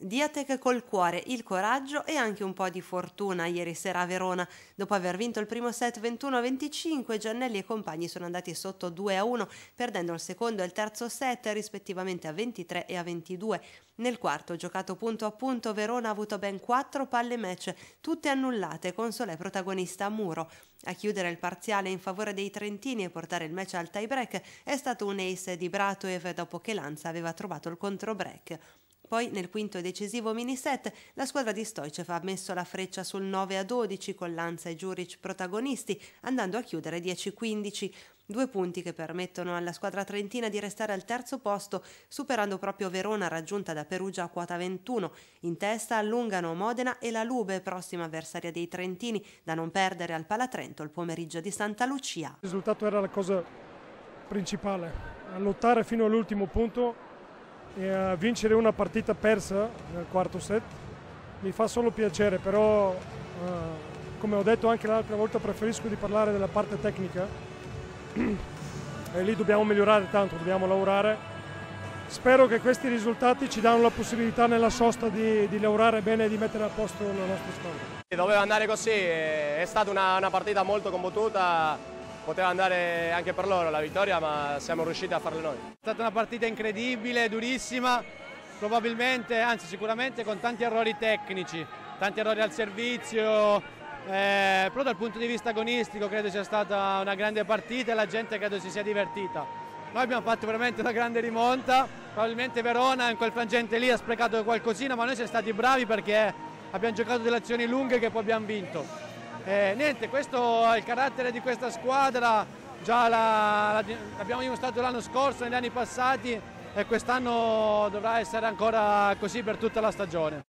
Diatek col cuore, il coraggio e anche un po' di fortuna ieri sera a Verona. Dopo aver vinto il primo set 21-25, Giannelli e compagni sono andati sotto 2-1, perdendo il secondo e il terzo set rispettivamente a 23 e a 22. Nel quarto, giocato punto a punto, Verona ha avuto ben quattro palle match, tutte annullate, con sole protagonista muro. A chiudere il parziale in favore dei Trentini e portare il match al tie break è stato un ace di Bratoev dopo che Lanza aveva trovato il contro-break. Poi nel quinto e decisivo miniset la squadra di Stoicev ha messo la freccia sul 9 a 12 con Lanza e Juric protagonisti, andando a chiudere 10-15. Due punti che permettono alla squadra trentina di restare al terzo posto, superando proprio Verona raggiunta da Perugia a quota 21. In testa allungano Modena e la Lube, prossima avversaria dei trentini, da non perdere al Palatrento il pomeriggio di Santa Lucia. Il risultato era la cosa principale, lottare fino all'ultimo punto eh, vincere una partita persa nel quarto set mi fa solo piacere, però eh, come ho detto anche l'altra volta preferisco di parlare della parte tecnica e lì dobbiamo migliorare tanto, dobbiamo lavorare. Spero che questi risultati ci danno la possibilità nella sosta di, di lavorare bene e di mettere a posto la nostra squadra. Doveva andare così, eh, è stata una, una partita molto combattuta, poteva andare anche per loro la vittoria, ma siamo riusciti a farlo noi. È stata una partita incredibile, durissima, probabilmente, anzi sicuramente con tanti errori tecnici, tanti errori al servizio, eh, però dal punto di vista agonistico credo sia stata una grande partita e la gente credo si sia divertita. Noi abbiamo fatto veramente una grande rimonta, probabilmente Verona in quel frangente lì ha sprecato qualcosina, ma noi siamo stati bravi perché abbiamo giocato delle azioni lunghe che poi abbiamo vinto. Eh, niente, questo è il carattere di questa squadra, già la, l'abbiamo dimostrato l'anno scorso, negli anni passati e quest'anno dovrà essere ancora così per tutta la stagione.